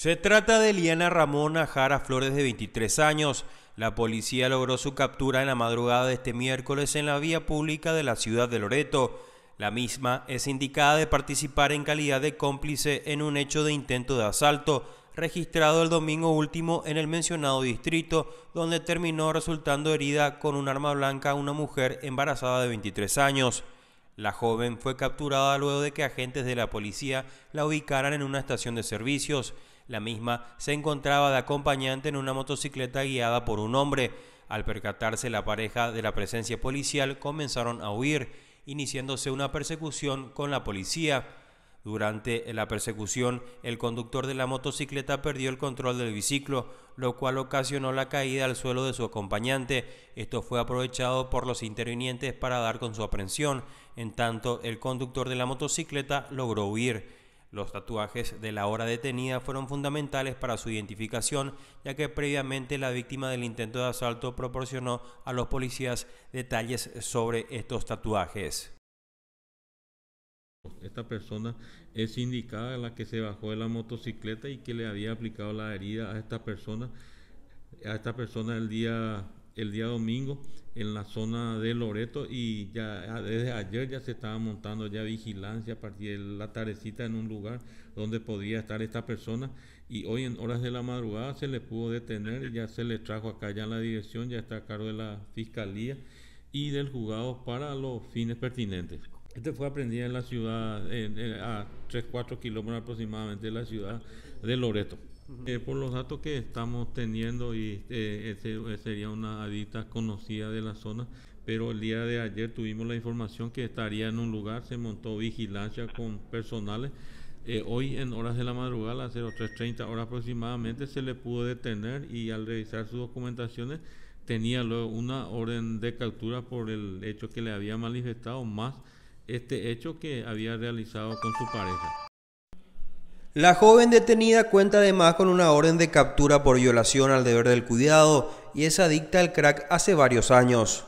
Se trata de Liana Ramona Jara Flores de 23 años. La policía logró su captura en la madrugada de este miércoles en la vía pública de la ciudad de Loreto. La misma es indicada de participar en calidad de cómplice en un hecho de intento de asalto registrado el domingo último en el mencionado distrito, donde terminó resultando herida con un arma blanca una mujer embarazada de 23 años. La joven fue capturada luego de que agentes de la policía la ubicaran en una estación de servicios. La misma se encontraba de acompañante en una motocicleta guiada por un hombre. Al percatarse la pareja de la presencia policial, comenzaron a huir, iniciándose una persecución con la policía. Durante la persecución, el conductor de la motocicleta perdió el control del biciclo, lo cual ocasionó la caída al suelo de su acompañante. Esto fue aprovechado por los intervinientes para dar con su aprehensión, en tanto el conductor de la motocicleta logró huir. Los tatuajes de la hora detenida fueron fundamentales para su identificación, ya que previamente la víctima del intento de asalto proporcionó a los policías detalles sobre estos tatuajes. Esta persona es indicada la que se bajó de la motocicleta y que le había aplicado la herida a esta persona, a esta persona el día el día domingo en la zona de Loreto y ya ah, desde ayer ya se estaba montando ya vigilancia a partir de la tarecita en un lugar donde podía estar esta persona y hoy en horas de la madrugada se le pudo detener y ya se le trajo acá ya en la dirección, ya está a cargo de la fiscalía y del juzgado para los fines pertinentes. Este fue aprendido en la ciudad, a 3-4 kilómetros aproximadamente de la ciudad de Loreto por los datos que estamos teniendo, y eh, eh, sería una adicta conocida de la zona, pero el día de ayer tuvimos la información que estaría en un lugar, se montó vigilancia con personales. Eh, hoy en horas de la madrugada, a las 03.30 horas aproximadamente, se le pudo detener y al revisar sus documentaciones tenía luego una orden de captura por el hecho que le había manifestado, más este hecho que había realizado con su pareja. La joven detenida cuenta además con una orden de captura por violación al deber del cuidado y es adicta al crack hace varios años.